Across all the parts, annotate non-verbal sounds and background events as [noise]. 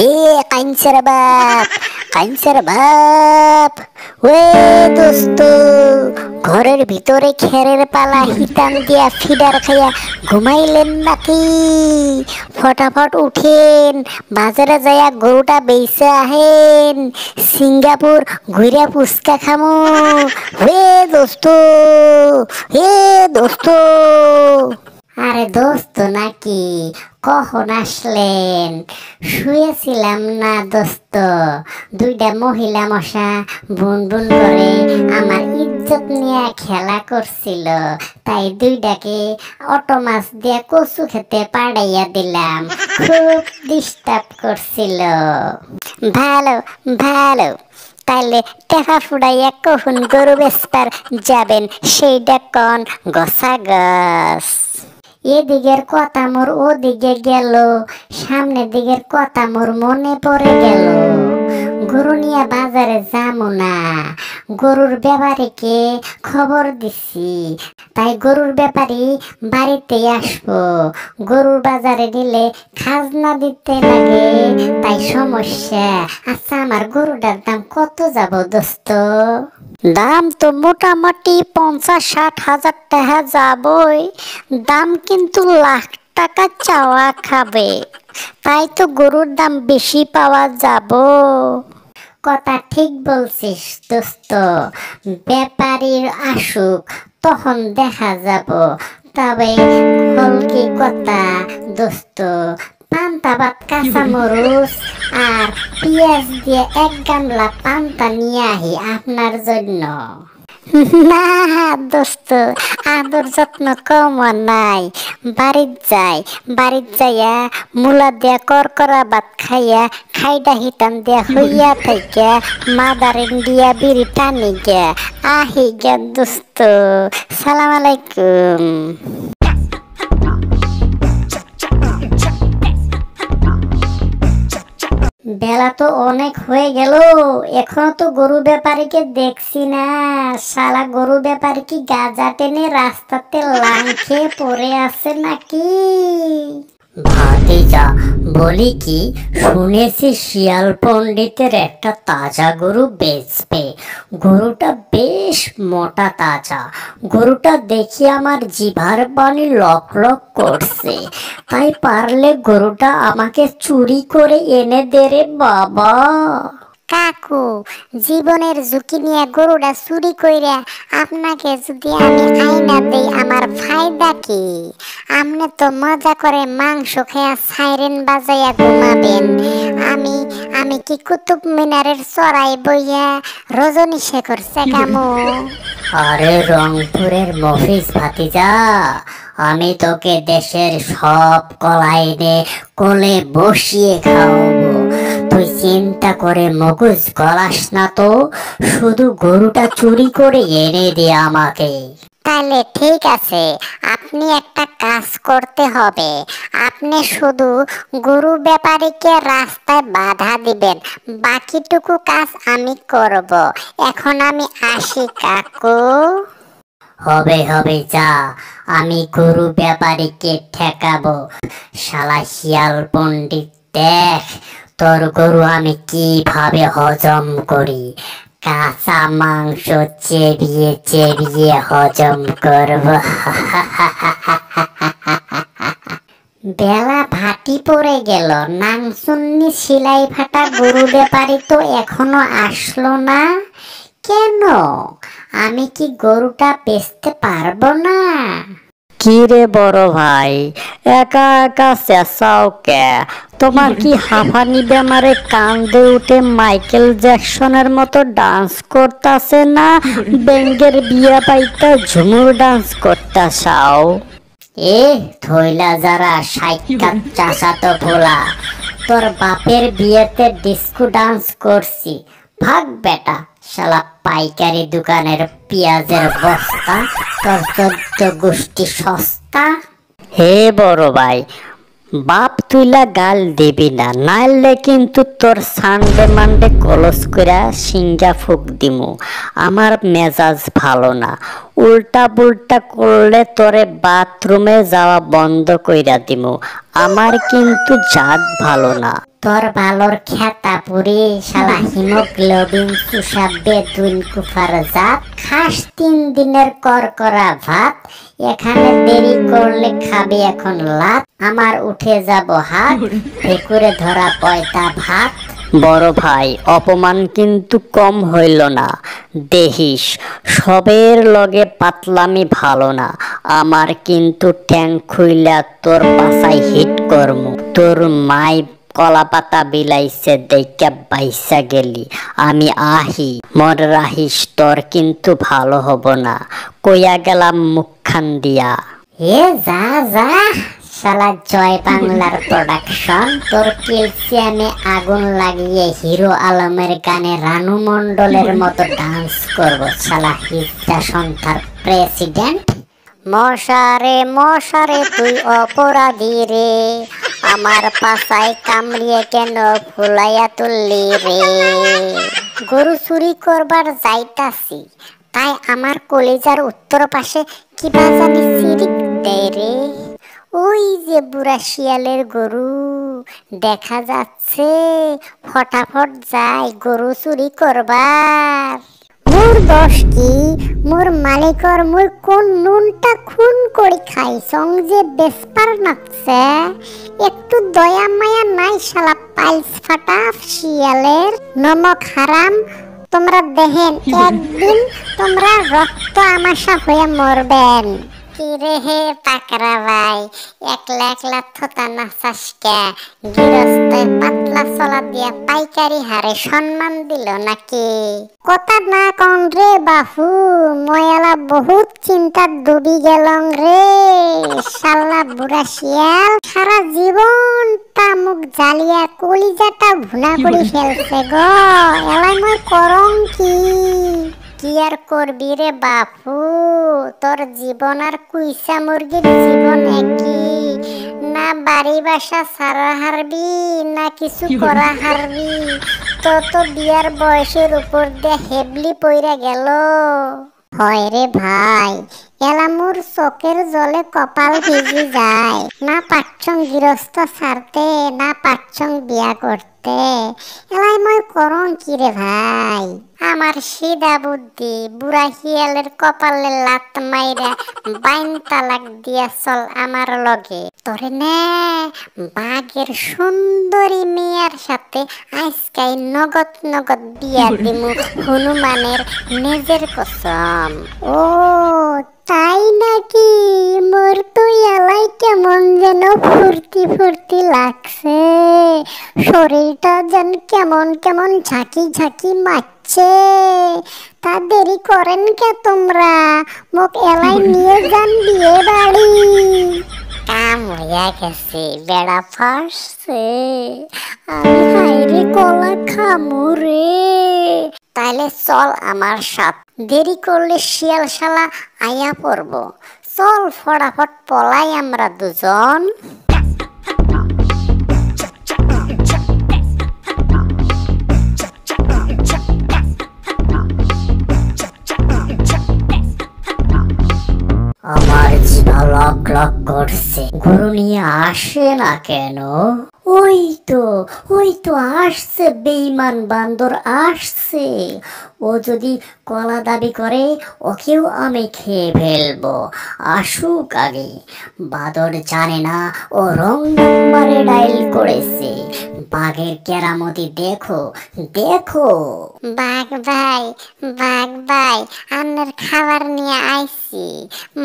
এ কাঞ্চের বাপ কাঞ্চের বাপ ওয়ে দোস্ত ঘরের ভিতরে খেরের পালা হিতান দিয়া ফিডার খাইয়া ঘুমাইলেন নাকি ফটাফট উঠেন বাজারে যাইয়া গরুটা বেইসে আহেন সিঙ্গাপুর ঘুরে পুচকা খামু হে দোস্ত হে দোস্ত আরে দোস্ত নাকি কখন আসলেন শুয়েছিলাম না দোস্ত দুইটা মহিলা মশা বুন বুন করে আমার ইজ্জত নিয়ে খেলা করছিল তাই দুইটাকে অটো মাছ দিয়ে কচু খেতে পাড়াইয়া দিলাম খুব ডিস্টার্ব করছিল ভালো ভালো তাইলে টেফা ফুড়াইয়া কখন গরু বেস্তার যাবেন সেইটা কন গসা গছ এদিকের কথা মোর ওদিকে গেল সামনের দিকের কথা মোর মনে পড়ে গেল গরু নিয়ে বাজারে যাবো না গরুর ব্যাপারীকে খবর দিছি তাই গরুর ব্যাপারে বাড়িতে আসবো গরুর বাজারে নিলে খাজনা দিতে লাগে তাই সমস্যা আচ্ছা আমার গরুটার দাম কত যাব দোস্ত দাম তো মোটামুটি পঞ্চাশ ষাট হাজার টাকা যাবই দাম কিন্তু লাখ টাকা চাওয়া খাবে তাই তো গরুর দাম বেশি পাওয়া যাব কথা ঠিক বলছিস দোস্ত ব্যাপারীর আসুক তখন দেখা যাব তবে কি কথা দোস্ত পান্তা কাঁচা মরুচ আর পেঁয়াজ দিয়ে এক গামলা পান্তা নিয়ে আহি আপনার জন্য না দোস্ত আদর যত্ন কম নাই বাড়িত যাই বাড়িত যাইয়া মূলা দিয়া কর করা বাত খাইয়া খাইডা হিতাম দিয়া হইয়া থাকে মাদার ইন্ডিয়া বিড়ি টানি গিয়া আহি গিয়া দোস্ত সালাম আলাইকুম বেলা তো অনেক হয়ে গেল এখন তো গরু ব্যাপারীকে দেখছি না শালা গরু ব্যাপারী কি গাজা টেনে রাস্তাতে লাং খেয়ে পড়ে আছে নাকি ভাতিজা বলি কি শুনেছি শিয়াল পণ্ডিতের একটা তাজা গরু বেচবে গরুটা বেশ মোটা তাজা গরুটা দেখি আমার জিভার বাণী লক লক করছে তাই পারলে গরুটা আমাকে চুরি করে এনে দে রে বাবা কাকু জীবনের ঝুঁকি নিয়ে গরুটা চুরি কইরা আপনাকে যদি আমি আইনা দেই আমার ফায়দা কি আপনি তো মজা করে মাংস খেয়া সাইরেন বাজাইয়া ঘুমাবেন আমি আমি কি কুতুব মিনারের চড়াই বইয়া রজনী শেখর শেখামো আরে রংপুরের মফিজ ভাতিজা আমি তোকে দেশের সব কলাইনে কোলে বসিয়ে খাওয়াবো তুই চিন্তা করে মগজ গলাস না তো শুধু গরুটা চুরি করে এনে দে আমাকে তাহলে ঠিক আছে আপনি একটা কাজ করতে হবে আপনি শুধু গরু ব্যাপারীকে রাস্তায় বাধা দিবেন বাকিটুকু কাজ আমি করব এখন আমি আসি কাকু হবে হবে যা আমি গরু ব্যাপারীকে ঠেকাবো শালা শিয়াল পণ্ডিত দেখ তোর গরু আমি কিভাবে হজম করি কাঁচা মাংস চেবিয়ে চেবিয়ে হজম করব বেলা ভাটি পড়ে গেল নাংসুন্নি সিলাই ফাটা গরু ব্যাপারে তো এখনো আসলো না কেন আমি কি গরুটা বেচতে পারবো না কি রে বড় ভাই একা একা চেঁচাও কে তোমার কি হাঁফানি বেমারে কান্দে উঠে মাইকেল জ্যাকসনের মতো ডান্স করতাছে না ব্যাঙ্গের বিয়া পাইতা ঝুমুর ডান্স করতাছাও এ থইলা যারা সাইকাত চাষাতো ভোলা তোর বাপের বিয়েতে ডিস্কো ডান্স করছি ভাগ বেটা শালা পাইকারি দোকানের পেঁয়াজের বস্তা তোর চোদ্দ গোষ্ঠী সস্তা হে বড় ভাই বাপ তুইলা গাল দিবি না নাইলে কিন্তু তোর সানডে মানডে কলস করে সিঙ্গা ফুক দিমু আমার মেজাজ ভালো না উল্টা পুল্টা করলে তোরে বাথরুমে যাওয়া বন্ধ কইরা দিমু আমার কিন্তু জাত ভালো না তোর ভালোর খেতা পুরি শালা হিমোগ্লোবিন সুসাব্বে দুন কুফার জাত খাস তিন দিনের কর করা ভাত এখানে দেরি করলে খাবে এখন লাত আমার উঠে যাব হাত ভেকুরে ধরা পয়তা ভাত বড় ভাই অপমান কিন্তু কম হইল না দেহিস সবের লগে পাতলামি ভালো না আমার কিন্তু ট্যাং খুইলা তোর পাশায় হিট করমু তোর মাই কলা পাতা বিলাইছে দেখা বাইসা গেলি আমি আহি মর রাহিস তোর কিন্তু ভালো হব না কইয়া গেলাম মুখখান দিয়া এ যা যা শালা জয় বাংলার প্রোডাকশন তোর কেলসিয়ামে আগুন লাগিয়ে হিরো আলমের গানে রানু মন্ডলের মতো ডান্স করবো সালা হিজটা সন্থার প্রেসিডেন্ট মশারে মশারে তুই অপরাধী রে আমার পাশায় কামড়িয়ে কেন ফুলাইয়া তুললি রে গরু চুরি করবার যাইতাছি তাই আমার কলেজার উত্তর পাশে কিবা জানি সিরিক যে বুড়া শিয়ালের গরু দেখা যাচ্ছে ফটাফট যায় গরু চুরি করবার মোর দশ কি মোর মালিকর মোর কোন নুনটা খুন করে খাই সঙ্গ যে বেসপার নাচছে একটু দয়া মায়া নাই শালা পাইস ফাটা শিয়ালের নমক হারাম তোমরা দেহেন একদিন তোমরা রক্ত আমাশা হয়ে মরবেন ফিরে হে পাকরা ভাই একলা একলা থোতা না চাষকা গৃহস্থে পাতলা চলা দিয়া পাইকারি হারে সম্মান দিল নাকি কথা না কন রে বাহু ময়ালা বহুত চিন্তার ডুবি গেলং রে শাল্লা বুড়া শিয়াল সারা জীবন তামুক জালিয়া জ্বালিয়া কলিজাটা ভুনা করে ফেলছে গো এলাই মই করং কি কি আর করবি রে বাপু তোর জীবন আর কুইসা মুরগির জীবন একই না বাড়ি বাসা সারা হারবি না কিছু করা হারবি তো তো বিয়ার বয়সের উপর দিয়ে হেবলি পইরা গেল হয় রে ভাই এলামুর চোখের জলে কপাল ভিজি যায় না পাচ্ছং গৃহস্থ সারতে না পাচ্ছং বিয়া করতে করতে এলাই মই করং কি রে ভাই আমার সিদা বুদ্ধি বুড়া হিয়ালের কপালে লাত মাইরা বাইন তালাক দিয়া চল আমার লগে তোরে নে বাঘের সুন্দরী মেয়ার সাথে আজকাই নগদ নগদ বিয়া দিমু হনুমানের নিজের কসম ও তাই নাকি মোর তো যেন ফুর্তি ফুর্তি লাগছে শরীরটা যেন কেমন কেমন ঝাঁকি ঝাঁকি মারছে তা দেরি করেন কে তোমরা মুখ এলাই নিয়ে যান বিয়ে বাড়ি বেড়া ফাঁসছে আমি কলা রে চল আমার সাথ দেরি করলে শিয়াল শালা আয়া পড়বো চল ফটাফট পলাই আমরা দুজন ব্লক করছে গরু নিয়ে আসে না কেন ওই তো ওই তো আসছে বেইমান বান্দর আসছে ও যদি কলা দাবি করে ওকেও আমি খেয়ে ফেলবো আসুক আগে বাদর জানে না ও রং নাম্বারে ডাইল করেছে বাঘের কেরামতি দেখো দেখো বাঘ ভাই বাঘ ভাই আপনার খাবার নিয়ে আইছি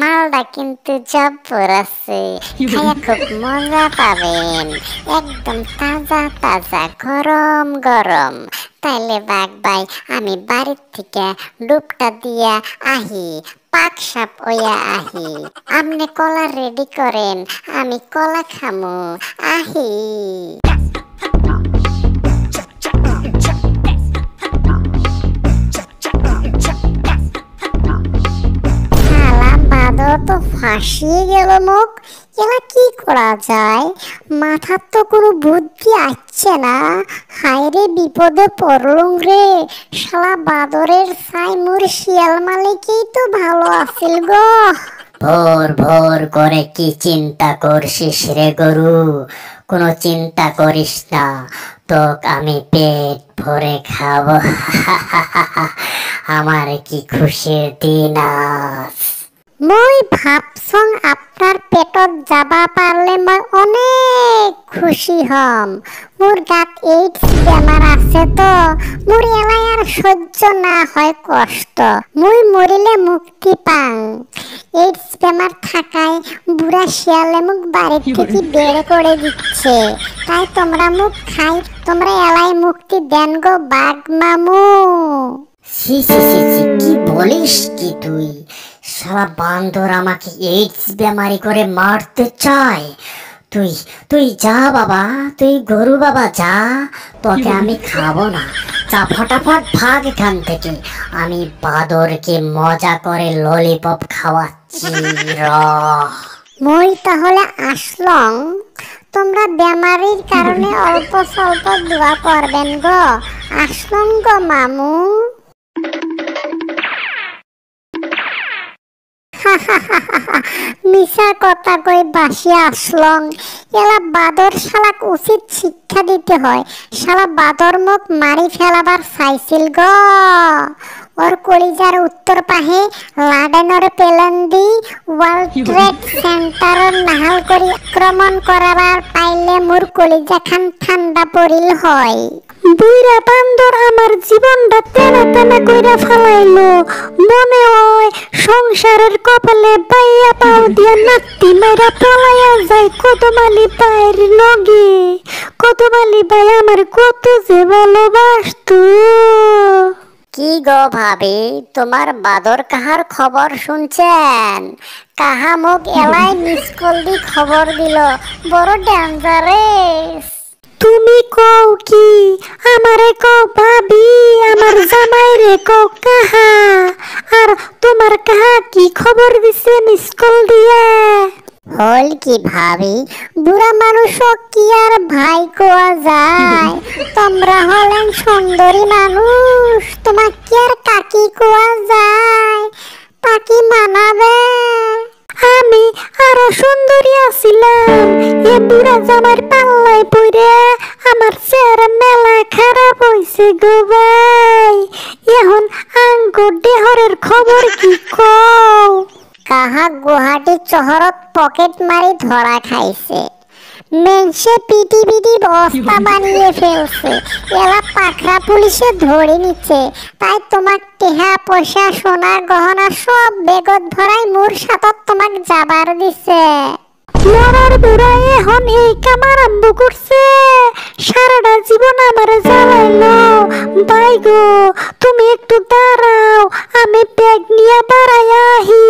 মালটা কিন্তু জব্বর আছে খাইয়া খুব মজা পাবেন একদম তাজা তাজা গরম গরম তাইলে বাঘ ভাই আমি বাড়ির থেকে ডুবটা দিয়া আহি পাকসাপ ওয়া আহি আপনি কলা রেডি করেন আমি কলা খামু আহি তো ফাঁসিয়ে গেল মুখ এলা কি করা যায় মাথার তো কোনো বুদ্ধি আসছে না হায়রে বিপদে পড়লুম রে শালা বাদরের সাই মোর শিয়াল মালিকই তো ভালো আছিল গো ভোর ভোর করে কি চিন্তা করছিস রে গরু কোনো চিন্তা করিস না তোক আমি পেট ভরে খাবো [laughs] আমার কি খুশির দিন আজ মই ভাবছং আপনার পেটত যাবা পারলে মই অনেক খুশি হম মোর গাত এইডস বেমার আছে তো মোর এলাই আর সহ্য না হয় কষ্ট মই মরিলে মুক্তি পাং এইডস বেমার থাকায় বুড়া শিয়ালে মুখ বাড়ির থেকে বের করে দিচ্ছে তাই তোমরা মুখ খাই তোমরা এলাই মুক্তি দেন গো বাঘ মামু সি সি সি কি বলিস কি তুই সারা বান্দর আমাকে এইডস বেমারি করে মারতে চায় তুই তুই যা বাবা তুই গরু বাবা যা তোকে আমি খাবো না যা ফটাফট ভাগ এখান থেকে আমি বাদরকে মজা করে ললিপপ খাওয়াচ্ছি র মই তাহলে আসলাম তোমরা বেমারির কারণে অল্প স্বল্প দোয়া করবেন গো আসলাম গো মামু মিশা [laughs] কথা কই বাসি আসলং এলা বাদর শালাক উচিত শিক্ষা দিতে হয় শালা বাদর মুখ মারি ফেলাবার চাইছিল গ ওর কলিজার উত্তর পাহে লাডেনর পেলন্দি ওয়ার্ল্ড ট্রেড সেন্টারর নাহাল করি আক্রমণ করাবার পাইলে মোর কলিজা খান ঠান্ডা পড়িল হয় বুইরা বান্দর আমার জীবনটা তেনা তেনা কইরা ফালাইলো মনে হয় সংসারের কপালে বাইয়া পাও দিয়ে নাতি মাইরা পালাইয়া যায় কদমালি পায়ের নগে কদমালি ভাই আমার কত যে ভালোবাসতো কি গো ভাবি তোমার বাদর কাহার খবর শুনছেন কাহা মুখ এলাই মিস করলি খবর দিল বড় ডেঞ্জারেস তুমি কও কি আমারে কও ভাবি আমার জামাই রে কও কাহা আর তোমার কাহা কি খবর দিছে মিস কল দিয়া হল কি ভাবি বুড়া মানুষ কি আর ভাই কোয়া যায় তোমরা হলেন সুন্দরী মানুষ তোমার কি আর কাকি কোয়া যায় পাকি মানাবে আমি আরো সুন্দরী আসিলাম এ বুড়া জামার পাল্লায় পড়ে আমার চেহারা মেলা খারাপ হয়েছে গো ভাই এখন আঙ্গুর দেহরের খবর কি কও কাহা গুহাটি চহরত পকেট মারি ধরা খাইছে মেনছে পিটি পিটি বস্তা বানিয়ে ফেলছে এলা পাখরা পুলিশে ধরে নিচ্ছে তাই তোমার টেহা পয়সা সোনা গহনা সব বেগত ভরাই মোর সাথত তোমাক যাবার দিছে মরার বুড়াই এখন এই কাম আরম্ভ করছে সারাটা জীবন আমার জ্বালাইলো ভাই গো তুমি একটু দাঁড়াও আমি ব্যাগ নিয়ে বাড়াই আহি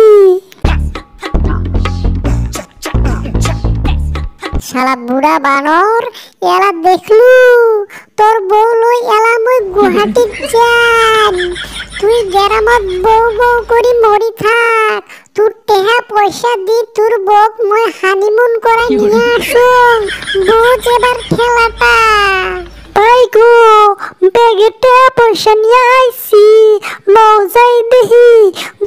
শালা বুড়া বানর এলা দেখলু তোর বউ লই এলা মই গুহাটি [laughs] যান তুই গেরামত বউ বউ করি মরি থাক তোর টেহা পয়সা দি তোর বউক মই হানিমুন করাই নিয়ে আসুন বউ এবার খেলাটা ভাই গো ব্যাগেতে পয়সা নিয়ে আইছি মৌজাই দেহি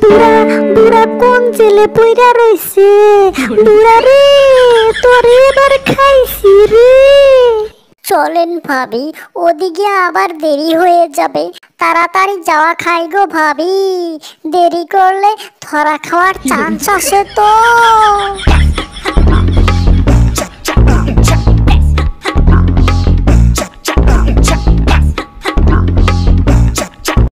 বুড়া বুড়া কোন জেলে পইরা রইছে বুড়া রে তোরে এবার খাইছি রে চলেন ভাবি ওদিকে আবার দেরি হয়ে যাবে তাড়াতাড়ি যাওয়া খাই গো ভাবি দেরি করলে ধরা খাওয়ার চান্স আছে তো